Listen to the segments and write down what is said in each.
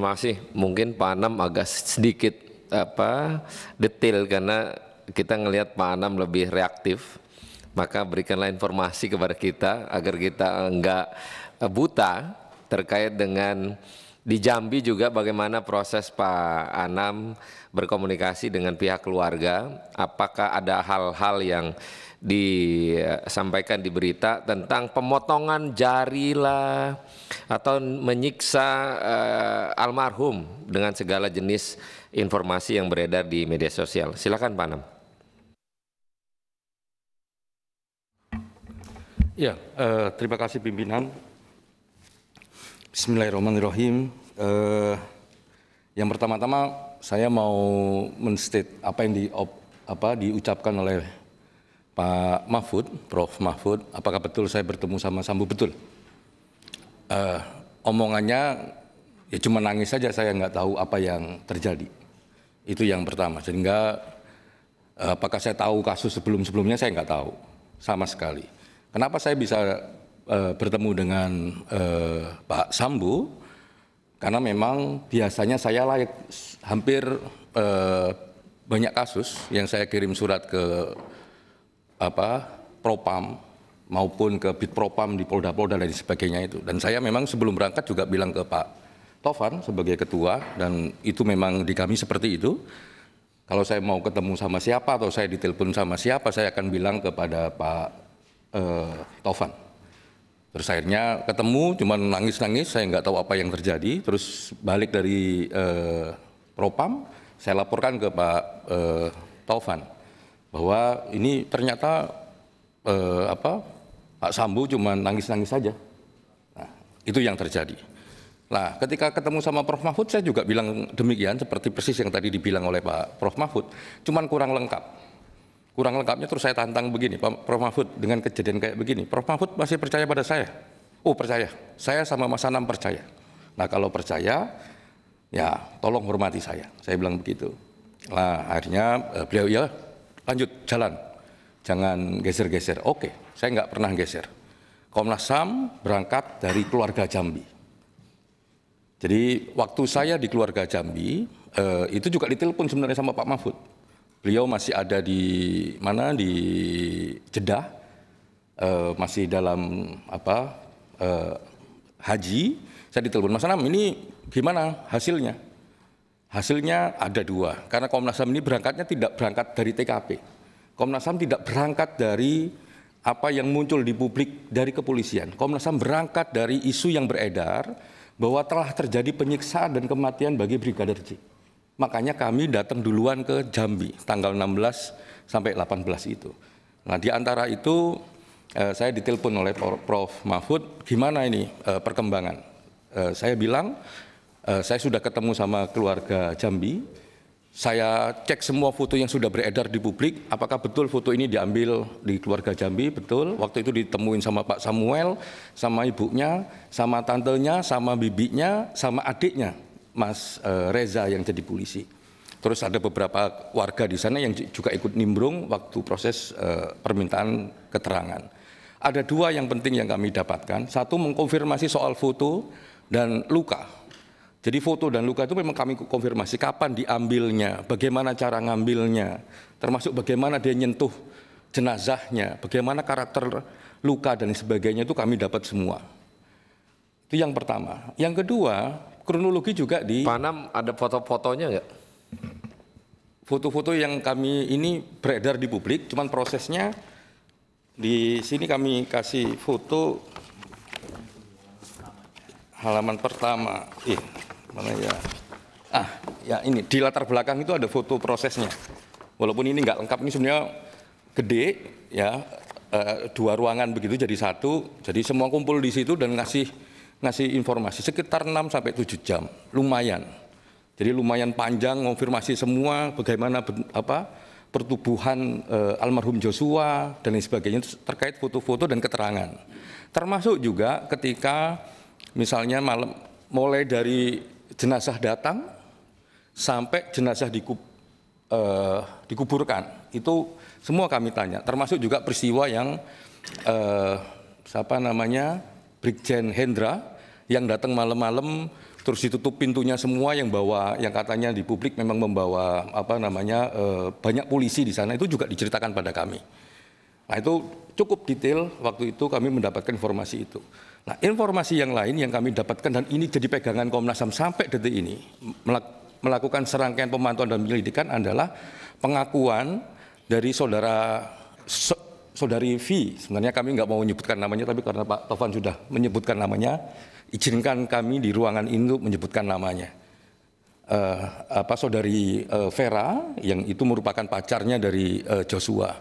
Terima kasih. Mungkin Pak Anam agak sedikit apa detail karena kita ngelihat Pak Anam lebih reaktif. Maka berikanlah informasi kepada kita agar kita enggak buta terkait dengan di Jambi juga bagaimana proses Pak Anam berkomunikasi dengan pihak keluarga? Apakah ada hal-hal yang disampaikan di berita tentang pemotongan jari lah atau menyiksa uh, almarhum dengan segala jenis informasi yang beredar di media sosial. Silakan Pak Anam. Ya, uh, terima kasih pimpinan. Bismillahirrahmanirrahim. Uh, yang pertama-tama saya mau menstate apa yang di apa diucapkan oleh Pak Mahfud, Prof Mahfud. Apakah betul saya bertemu sama Sambu betul? Uh, omongannya ya cuma nangis saja saya nggak tahu apa yang terjadi. Itu yang pertama. Sehingga uh, apakah saya tahu kasus sebelum-sebelumnya saya nggak tahu sama sekali. Kenapa saya bisa uh, bertemu dengan uh, Pak Sambu karena memang biasanya saya layak hampir uh, banyak kasus yang saya kirim surat ke apa Propam maupun ke Bid Propam di Polda-Polda dan sebagainya itu. Dan saya memang sebelum berangkat juga bilang ke Pak Tovan sebagai ketua dan itu memang di kami seperti itu. Kalau saya mau ketemu sama siapa atau saya ditelepon sama siapa, saya akan bilang kepada Pak eh, Tovan. Terus akhirnya ketemu, cuman nangis-nangis, saya nggak tahu apa yang terjadi. Terus balik dari eh, Propam, saya laporkan ke Pak eh, Taufan bahwa ini ternyata eh, apa Pak Sambu cuman nangis-nangis saja. Nah, itu yang terjadi. Nah, ketika ketemu sama Prof Mahfud, saya juga bilang demikian, seperti persis yang tadi dibilang oleh Pak Prof Mahfud, cuman kurang lengkap kurang lengkapnya terus saya tantang begini, Pak Prof Mahfud dengan kejadian kayak begini, Prof Mahfud masih percaya pada saya? Oh percaya, saya sama Mas Anam percaya. Nah kalau percaya, ya tolong hormati saya. Saya bilang begitu. Nah akhirnya eh, beliau ya lanjut jalan, jangan geser-geser. Oke, saya nggak pernah geser. Komnas Ham berangkat dari keluarga Jambi. Jadi waktu saya di keluarga Jambi, eh, itu juga ditelepon sebenarnya sama Pak Mahfud Beliau masih ada di mana di Jeddah, e, masih dalam apa e, haji. Saya ditelepon Mas Anam, ini gimana hasilnya? Hasilnya ada dua, karena Komnas HAM ini berangkatnya tidak berangkat dari TKP. Komnas HAM tidak berangkat dari apa yang muncul di publik dari kepolisian. Komnas HAM berangkat dari isu yang beredar bahwa telah terjadi penyiksaan dan kematian bagi Brigadir J. Makanya kami datang duluan ke Jambi tanggal 16 sampai 18 itu. Nah di antara itu eh, saya ditelepon oleh Prof. Mahfud, gimana ini eh, perkembangan? Eh, saya bilang eh, saya sudah ketemu sama keluarga Jambi, saya cek semua foto yang sudah beredar di publik, apakah betul foto ini diambil di keluarga Jambi, betul. Waktu itu ditemuin sama Pak Samuel, sama ibunya, sama tantenya, sama bibinya, sama adiknya. Mas eh, Reza yang jadi polisi. Terus ada beberapa warga di sana yang juga ikut nimbrung waktu proses eh, permintaan keterangan. Ada dua yang penting yang kami dapatkan. Satu mengkonfirmasi soal foto dan luka. Jadi foto dan luka itu memang kami konfirmasi kapan diambilnya, bagaimana cara ngambilnya, termasuk bagaimana dia nyentuh jenazahnya, bagaimana karakter luka dan sebagainya itu kami dapat semua. Itu yang pertama. Yang kedua, kronologi juga di Panam ada foto-fotonya nggak? Foto-foto yang kami ini beredar di publik, cuman prosesnya di sini kami kasih foto halaman pertama. Eh, mana ya? Ah, ya ini di latar belakang itu ada foto prosesnya. Walaupun ini nggak lengkap, ini sebenarnya gede ya eh, dua ruangan begitu jadi satu. Jadi semua kumpul di situ dan ngasih ngasih informasi sekitar 6 sampai 7 jam, lumayan. Jadi lumayan panjang konfirmasi semua bagaimana apa pertubuhan e, almarhum Joshua dan lain sebagainya terkait foto-foto dan keterangan. Termasuk juga ketika misalnya malam mulai dari jenazah datang sampai jenazah dikub, e, dikuburkan. Itu semua kami tanya, termasuk juga peristiwa yang e, siapa namanya? Brigjen Hendra yang datang malam-malam terus ditutup pintunya semua yang bawa yang katanya di publik memang membawa apa namanya e, banyak polisi di sana itu juga diceritakan pada kami. Nah itu cukup detail waktu itu kami mendapatkan informasi itu. Nah informasi yang lain yang kami dapatkan dan ini jadi pegangan Komnas HAM sampai detik ini melakukan serangkaian pemantauan dan penyelidikan adalah pengakuan dari saudara saudari V, sebenarnya kami nggak mau menyebutkan namanya, tapi karena Pak Tovan sudah menyebutkan namanya, izinkan kami di ruangan ini menyebutkan namanya. Uh, apa saudari uh, Vera yang itu merupakan pacarnya dari uh, Joshua.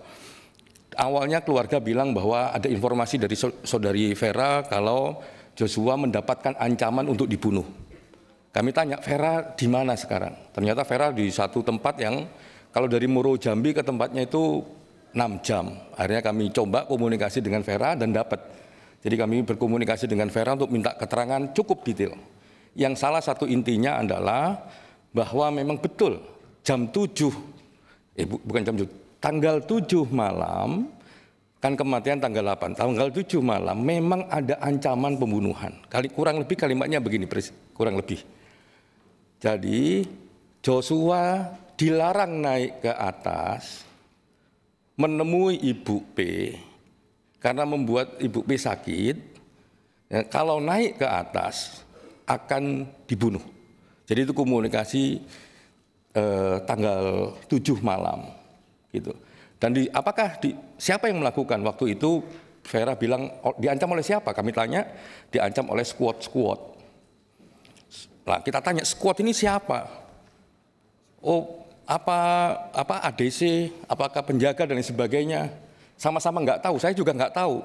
Awalnya keluarga bilang bahwa ada informasi dari saudari Vera kalau Joshua mendapatkan ancaman untuk dibunuh. Kami tanya Vera di mana sekarang? Ternyata Vera di satu tempat yang kalau dari Muro Jambi ke tempatnya itu 6 jam. Akhirnya kami coba komunikasi dengan Vera dan dapat. Jadi kami berkomunikasi dengan Vera untuk minta keterangan cukup detail. Yang salah satu intinya adalah bahwa memang betul jam 7, eh bu, bukan jam 7, tanggal 7 malam, kan kematian tanggal 8, tanggal 7 malam memang ada ancaman pembunuhan. Kali, kurang lebih kalimatnya begini, kurang lebih. Jadi Joshua dilarang naik ke atas menemui Ibu P karena membuat Ibu P sakit, ya, kalau naik ke atas akan dibunuh. Jadi itu komunikasi eh, tanggal 7 malam gitu. Dan di, apakah di, siapa yang melakukan waktu itu? Vera bilang oh, diancam oleh siapa? Kami tanya diancam oleh squad squad. Nah, kita tanya squad ini siapa? Oh, apa apa ADC, apakah penjaga dan sebagainya. Sama-sama nggak tahu, saya juga nggak tahu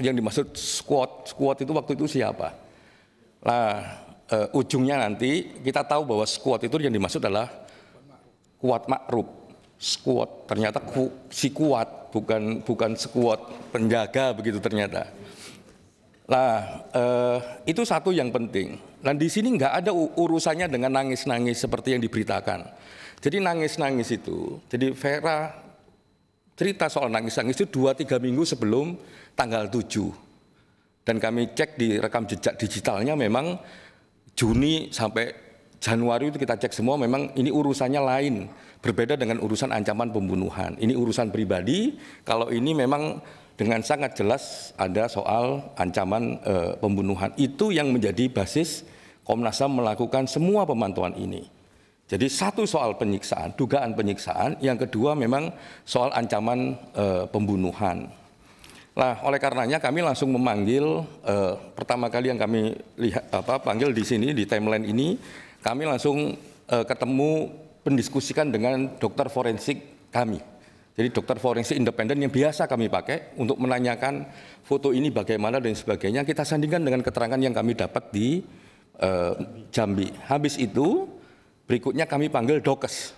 yang dimaksud squad. Squad itu waktu itu siapa? Nah, uh, ujungnya nanti kita tahu bahwa squad itu yang dimaksud adalah kuat makrub. Squad ternyata ku, si kuat bukan bukan squad penjaga begitu ternyata. Nah, eh, itu satu yang penting. Dan di sini nggak ada urusannya dengan nangis-nangis seperti yang diberitakan. Jadi nangis-nangis itu, jadi Vera cerita soal nangis-nangis itu 2-3 minggu sebelum tanggal 7. Dan kami cek di rekam jejak digitalnya memang Juni sampai Januari itu kita cek semua memang ini urusannya lain. Berbeda dengan urusan ancaman pembunuhan. Ini urusan pribadi, kalau ini memang dengan sangat jelas ada soal ancaman e, pembunuhan. Itu yang menjadi basis Komnas HAM melakukan semua pemantauan ini. Jadi satu soal penyiksaan, dugaan penyiksaan, yang kedua memang soal ancaman e, pembunuhan. Nah, oleh karenanya kami langsung memanggil e, pertama kali yang kami lihat apa panggil di sini di timeline ini, kami langsung e, ketemu pendiskusikan dengan dokter forensik kami. Jadi dokter forensik independen yang biasa kami pakai untuk menanyakan foto ini bagaimana dan sebagainya, kita sandingkan dengan keterangan yang kami dapat di e, Jambi. Habis itu Berikutnya kami panggil dokes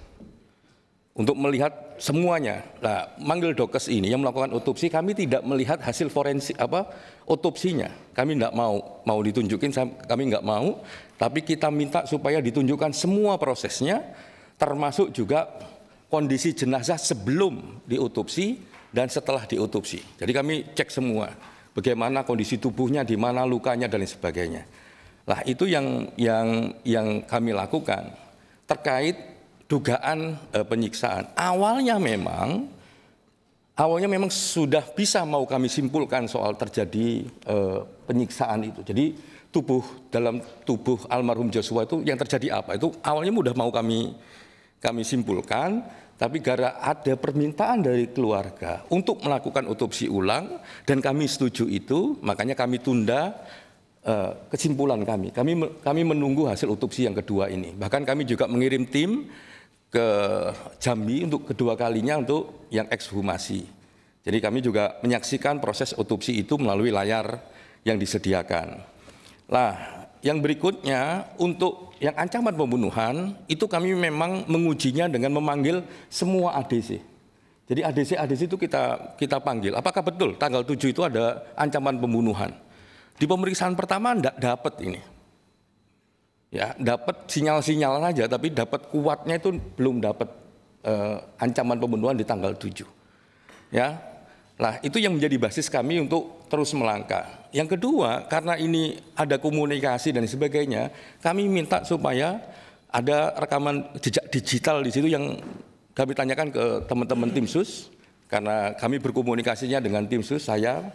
untuk melihat semuanya. Nah, manggil dokes ini yang melakukan otopsi, kami tidak melihat hasil forensik apa otopsinya. Kami tidak mau mau ditunjukin, kami nggak mau. Tapi kita minta supaya ditunjukkan semua prosesnya, termasuk juga kondisi jenazah sebelum diotopsi dan setelah diotopsi. Jadi kami cek semua bagaimana kondisi tubuhnya, di mana lukanya dan lain sebagainya. Lah itu yang yang yang kami lakukan terkait dugaan e, penyiksaan. Awalnya memang awalnya memang sudah bisa mau kami simpulkan soal terjadi e, penyiksaan itu. Jadi tubuh dalam tubuh almarhum Joshua itu yang terjadi apa itu awalnya mudah mau kami kami simpulkan, tapi gara ada permintaan dari keluarga untuk melakukan otopsi ulang dan kami setuju itu, makanya kami tunda Eh, kesimpulan kami. Kami kami menunggu hasil otopsi yang kedua ini. Bahkan kami juga mengirim tim ke Jambi untuk kedua kalinya untuk yang ekshumasi. Jadi kami juga menyaksikan proses otopsi itu melalui layar yang disediakan. Lah, yang berikutnya untuk yang ancaman pembunuhan itu kami memang mengujinya dengan memanggil semua ADC. Jadi ADC ADC itu kita kita panggil. Apakah betul tanggal 7 itu ada ancaman pembunuhan? Di pemeriksaan pertama tidak dapat ini. Ya, dapat sinyal-sinyal saja tapi dapat kuatnya itu belum dapat eh, ancaman pembunuhan di tanggal 7. Ya. lah itu yang menjadi basis kami untuk terus melangkah. Yang kedua, karena ini ada komunikasi dan sebagainya, kami minta supaya ada rekaman jejak digital di situ yang kami tanyakan ke teman-teman tim sus karena kami berkomunikasinya dengan tim sus saya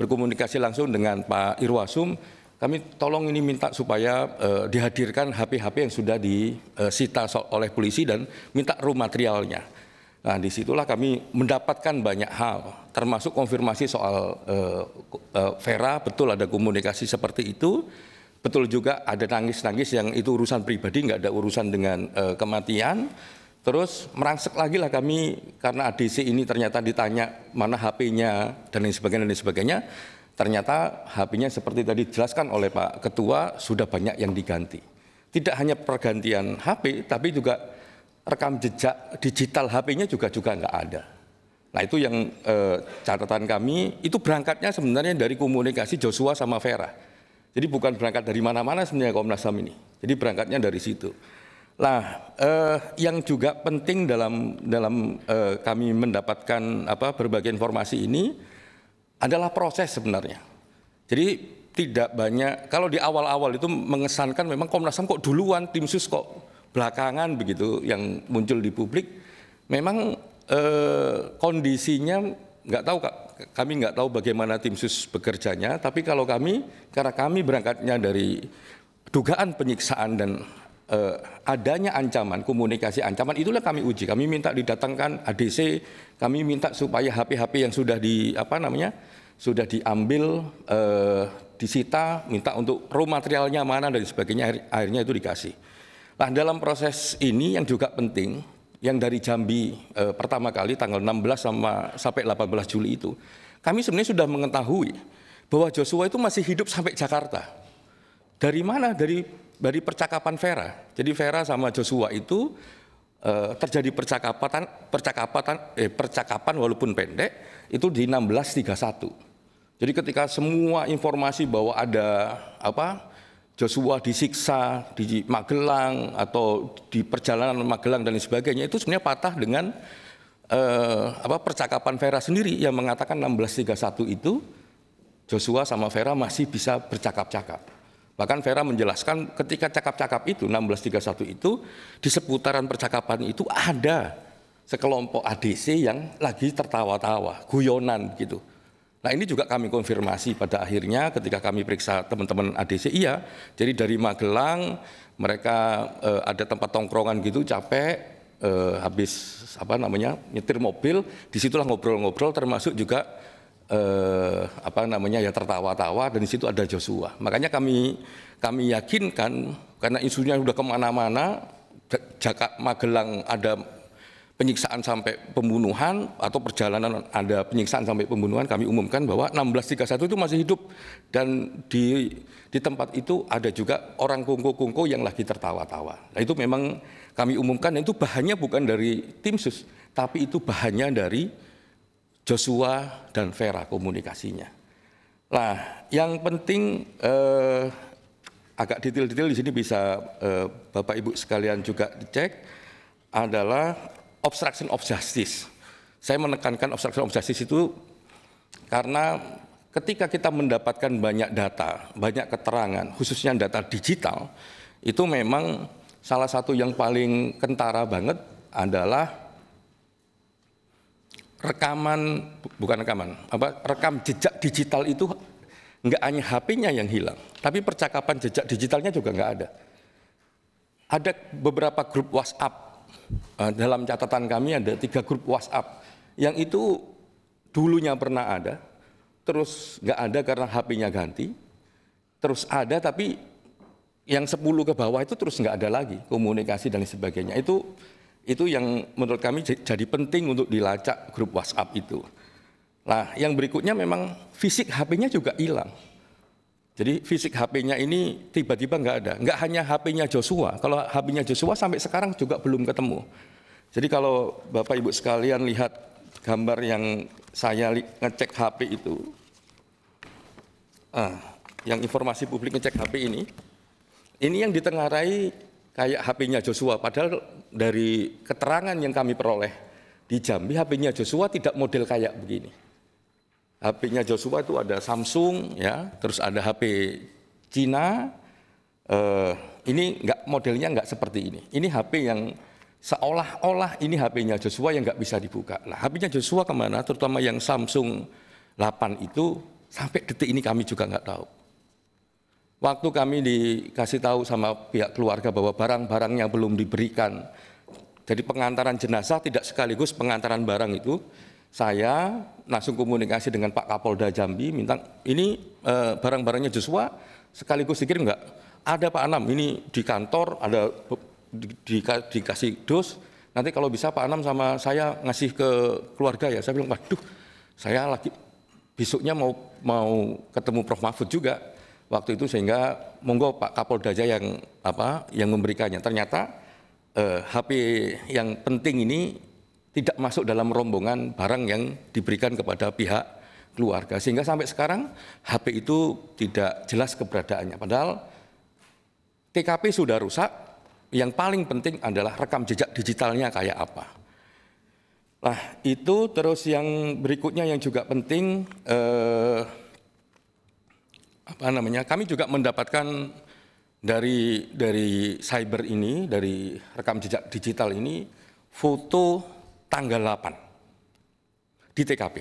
berkomunikasi langsung dengan Pak Irwasum, kami tolong ini minta supaya uh, dihadirkan HP-HP yang sudah disita oleh polisi dan minta ru materialnya. Nah, disitulah kami mendapatkan banyak hal, termasuk konfirmasi soal uh, uh, Vera, betul ada komunikasi seperti itu, betul juga ada nangis-nangis yang itu urusan pribadi, nggak ada urusan dengan uh, kematian, Terus merangsek lagi lah kami karena ADC ini ternyata ditanya mana HP-nya dan lain sebagainya dan lain sebagainya. Ternyata HP-nya seperti tadi dijelaskan oleh Pak Ketua sudah banyak yang diganti. Tidak hanya pergantian HP tapi juga rekam jejak digital HP-nya juga juga nggak ada. Nah itu yang eh, catatan kami itu berangkatnya sebenarnya dari komunikasi Joshua sama Vera. Jadi bukan berangkat dari mana-mana sebenarnya Komnas HAM ini. Jadi berangkatnya dari situ. Nah, eh, yang juga penting dalam dalam eh, kami mendapatkan apa berbagai informasi ini adalah proses sebenarnya. Jadi tidak banyak kalau di awal-awal itu mengesankan memang Komnas HAM kok duluan, tim sus kok belakangan begitu yang muncul di publik. Memang eh, kondisinya nggak tahu kak, kami nggak tahu bagaimana tim sus bekerjanya. Tapi kalau kami karena kami berangkatnya dari dugaan penyiksaan dan eh, adanya ancaman komunikasi ancaman itulah kami uji. Kami minta didatangkan ADC, kami minta supaya HP-HP yang sudah di apa namanya sudah diambil eh, disita, minta untuk raw materialnya mana dan sebagainya akhirnya itu dikasih. Nah, dalam proses ini yang juga penting yang dari Jambi eh, pertama kali tanggal 16 sama sampai 18 Juli itu, kami sebenarnya sudah mengetahui bahwa Joshua itu masih hidup sampai Jakarta. Dari mana? Dari dari percakapan Vera. Jadi Vera sama Joshua itu eh, terjadi percakapan percakapan eh, percakapan walaupun pendek itu di 1631. Jadi ketika semua informasi bahwa ada apa Joshua disiksa di Magelang atau di perjalanan Magelang dan sebagainya itu sebenarnya patah dengan eh, apa percakapan Vera sendiri yang mengatakan 1631 itu Joshua sama Vera masih bisa bercakap-cakap. Bahkan Vera menjelaskan ketika cakap-cakap itu 1631 itu di seputaran percakapan itu ada sekelompok ADC yang lagi tertawa-tawa, guyonan gitu. Nah ini juga kami konfirmasi pada akhirnya ketika kami periksa teman-teman ADC, iya. Jadi dari Magelang mereka e, ada tempat tongkrongan gitu capek, e, habis apa namanya nyetir mobil, disitulah ngobrol-ngobrol termasuk juga eh, apa namanya ya tertawa-tawa dan di situ ada Joshua. Makanya kami kami yakinkan karena isunya sudah kemana-mana, Jakarta Magelang ada penyiksaan sampai pembunuhan atau perjalanan ada penyiksaan sampai pembunuhan kami umumkan bahwa 1631 itu masih hidup dan di di tempat itu ada juga orang kungko-kungko yang lagi tertawa-tawa. Nah itu memang kami umumkan itu bahannya bukan dari tim sus tapi itu bahannya dari Joshua dan Vera komunikasinya. Nah, yang penting eh, agak detail-detail di sini bisa eh, Bapak Ibu sekalian juga dicek adalah obstruction of justice. Saya menekankan obstruction of justice itu karena ketika kita mendapatkan banyak data, banyak keterangan, khususnya data digital, itu memang salah satu yang paling kentara banget adalah rekaman bukan rekaman apa rekam jejak digital itu nggak hanya HP-nya yang hilang, tapi percakapan jejak digitalnya juga nggak ada. Ada beberapa grup WhatsApp eh, dalam catatan kami ada tiga grup WhatsApp yang itu dulunya pernah ada, terus nggak ada karena HP-nya ganti, terus ada tapi yang 10 ke bawah itu terus nggak ada lagi komunikasi dan sebagainya itu itu yang menurut kami jadi penting untuk dilacak grup WhatsApp itu. Nah, yang berikutnya memang fisik HP-nya juga hilang. Jadi fisik HP-nya ini tiba-tiba nggak ada. Nggak hanya HP-nya Joshua, kalau HP-nya Joshua sampai sekarang juga belum ketemu. Jadi kalau Bapak Ibu sekalian lihat gambar yang saya ngecek HP itu, ah, yang informasi publik ngecek HP ini, ini yang ditengarai kayak HP-nya Joshua. Padahal dari keterangan yang kami peroleh di Jambi, HP-nya Joshua tidak model kayak begini. HP-nya Joshua itu ada Samsung, ya, terus ada HP Cina. Eh, ini nggak modelnya nggak seperti ini. Ini HP yang seolah-olah ini HP-nya Joshua yang nggak bisa dibuka. Nah, HP-nya Joshua kemana? Terutama yang Samsung 8 itu sampai detik ini kami juga nggak tahu. Waktu kami dikasih tahu sama pihak keluarga bahwa barang-barang yang belum diberikan, jadi pengantaran jenazah tidak sekaligus pengantaran barang itu, saya langsung komunikasi dengan Pak Kapolda Jambi, minta ini eh, barang-barangnya Joshua sekaligus dikirim enggak? Ada Pak Anam, ini di kantor ada di, di, dikasih dos, nanti kalau bisa Pak Anam sama saya ngasih ke keluarga ya. Saya bilang, waduh, saya lagi besoknya mau mau ketemu Prof Mahfud juga waktu itu sehingga monggo Pak Kapolda aja yang apa yang memberikannya. Ternyata eh, HP yang penting ini tidak masuk dalam rombongan barang yang diberikan kepada pihak keluarga sehingga sampai sekarang HP itu tidak jelas keberadaannya. Padahal TKP sudah rusak, yang paling penting adalah rekam jejak digitalnya kayak apa. Nah, itu terus yang berikutnya yang juga penting eh, apa namanya kami juga mendapatkan dari dari cyber ini dari rekam jejak digital ini foto tanggal 8 di TKP.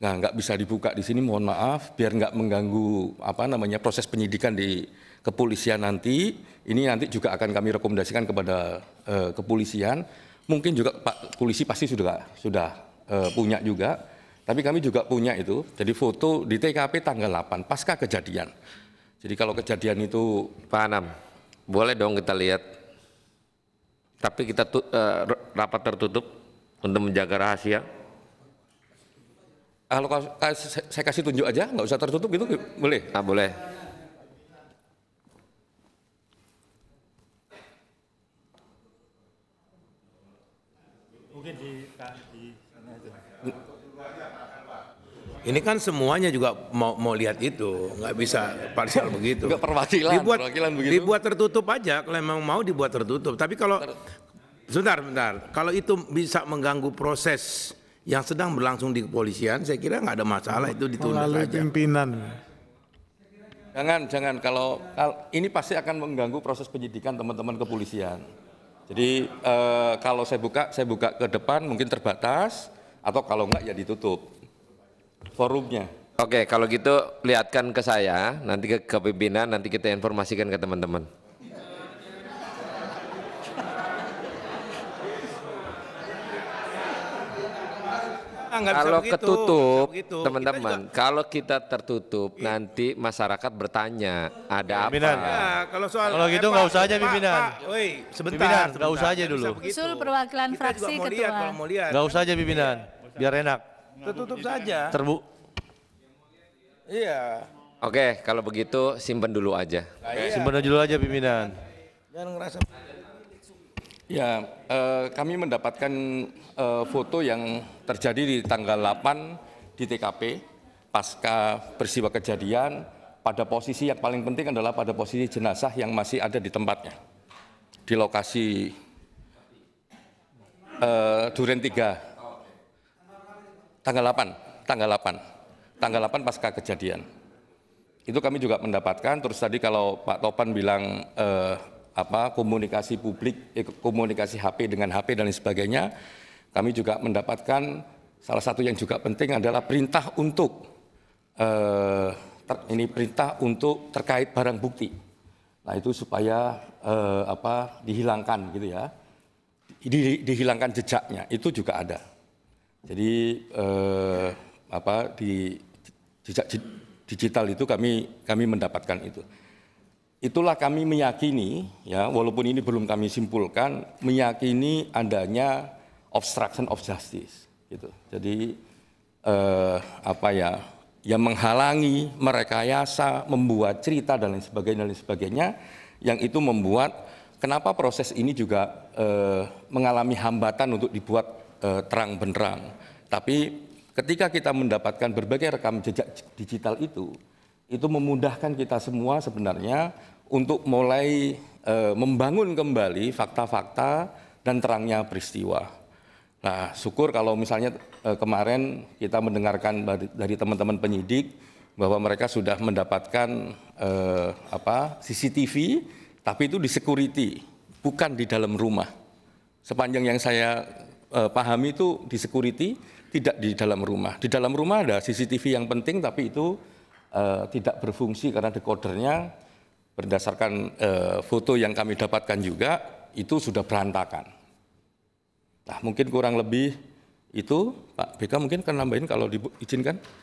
Nah, nggak bisa dibuka di sini, mohon maaf, biar nggak mengganggu apa namanya proses penyidikan di kepolisian nanti. Ini nanti juga akan kami rekomendasikan kepada eh, kepolisian. Mungkin juga Pak polisi pasti sudah sudah eh, punya juga tapi kami juga punya itu, jadi foto di TKP tanggal 8, pasca kejadian. Jadi kalau kejadian itu... Pak Anam, boleh dong kita lihat, tapi kita tu, uh, rapat tertutup untuk menjaga rahasia. Ah, kalau ah, saya kasih tunjuk aja, nggak usah tertutup gitu, boleh? Ah, boleh. Ini kan semuanya juga mau mau lihat itu, nggak bisa parsial begitu. Nggak perwakilan, dibuat, perwakilan begitu. Dibuat tertutup aja, kalau memang mau dibuat tertutup. Tapi kalau Ter... sebentar, sebentar. Kalau itu bisa mengganggu proses yang sedang berlangsung di kepolisian, saya kira nggak ada masalah itu ditunda Melalui pimpinan. Jangan, jangan. Kalau, kalau ini pasti akan mengganggu proses penyidikan teman-teman kepolisian. Jadi eh, kalau saya buka, saya buka ke depan mungkin terbatas, atau kalau enggak ya ditutup forumnya. Oke, kalau gitu lihatkan ke saya, nanti ke, ke pimpinan, nanti kita informasikan ke teman-teman. Nah, kalau begitu, ketutup, teman-teman, kalau kita tertutup iya. nanti masyarakat bertanya ada ya, apa. Ya, kalau soal kalau gitu nggak usah aja pimpinan. woi, sebentar, nggak usah aja dulu. Usul perwakilan kita fraksi ketua. Nggak usah aja pimpinan, biar enak tertutup saja. Kan? Terbu. Iya. Oke, kalau begitu simpen dulu aja. Nah, iya. Simpen dulu aja pimpinan. Jangan ngerasa. Ya, eh, kami mendapatkan eh, foto yang terjadi di tanggal 8 di TKP pasca peristiwa kejadian pada posisi yang paling penting adalah pada posisi jenazah yang masih ada di tempatnya di lokasi eh, Duren 3 tanggal 8, tanggal 8, tanggal 8 pasca kejadian. Itu kami juga mendapatkan. Terus tadi kalau Pak Topan bilang eh, apa komunikasi publik, eh, komunikasi HP dengan HP dan lain sebagainya, kami juga mendapatkan salah satu yang juga penting adalah perintah untuk eh, ter, ini perintah untuk terkait barang bukti. Nah itu supaya eh, apa dihilangkan gitu ya, di, dihilangkan jejaknya itu juga ada. Jadi eh, apa di jejak digital itu kami kami mendapatkan itu. Itulah kami meyakini ya walaupun ini belum kami simpulkan meyakini adanya obstruction of justice gitu. Jadi eh, apa ya yang menghalangi, merekayasa, membuat cerita dan lain sebagainya dan lain sebagainya yang itu membuat kenapa proses ini juga eh, mengalami hambatan untuk dibuat eh, terang benderang. Tapi ketika kita mendapatkan berbagai rekam jejak digital itu, itu memudahkan kita semua sebenarnya untuk mulai eh, membangun kembali fakta-fakta dan terangnya peristiwa. Nah, syukur kalau misalnya eh, kemarin kita mendengarkan dari teman-teman penyidik bahwa mereka sudah mendapatkan eh, apa CCTV, tapi itu di security, bukan di dalam rumah. Sepanjang yang saya uh, pahami itu di security, tidak di dalam rumah. Di dalam rumah ada CCTV yang penting, tapi itu uh, tidak berfungsi karena dekodernya berdasarkan uh, foto yang kami dapatkan juga itu sudah berantakan. Nah, mungkin kurang lebih itu Pak BK mungkin akan nambahin kalau diizinkan.